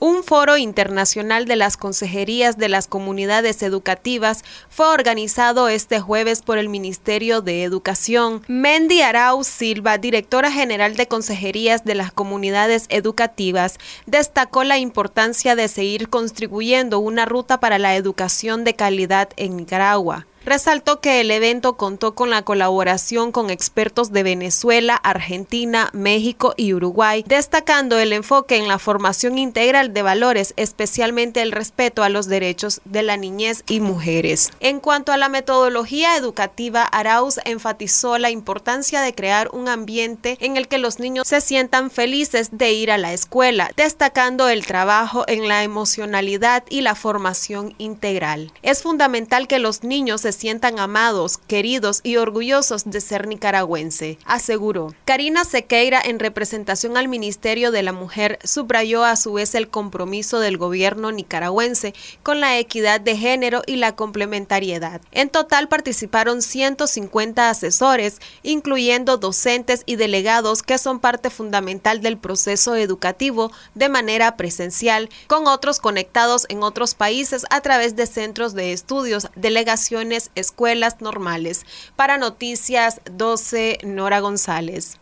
Un foro internacional de las consejerías de las comunidades educativas fue organizado este jueves por el Ministerio de Educación. Mendy Arau Silva, directora general de consejerías de las comunidades educativas, destacó la importancia de seguir contribuyendo una ruta para la educación de calidad en Nicaragua. Resaltó que el evento contó con la colaboración con expertos de Venezuela, Argentina, México y Uruguay, destacando el enfoque en la formación integral de valores, especialmente el respeto a los derechos de la niñez y mujeres. En cuanto a la metodología educativa, Arauz enfatizó la importancia de crear un ambiente en el que los niños se sientan felices de ir a la escuela, destacando el trabajo en la emocionalidad y la formación integral. Es fundamental que los niños se sientan amados, queridos y orgullosos de ser nicaragüense, aseguró. Karina Sequeira, en representación al Ministerio de la Mujer, subrayó a su vez el compromiso del gobierno nicaragüense con la equidad de género y la complementariedad. En total participaron 150 asesores, incluyendo docentes y delegados que son parte fundamental del proceso educativo de manera presencial, con otros conectados en otros países a través de centros de estudios, delegaciones escuelas normales. Para Noticias 12, Nora González.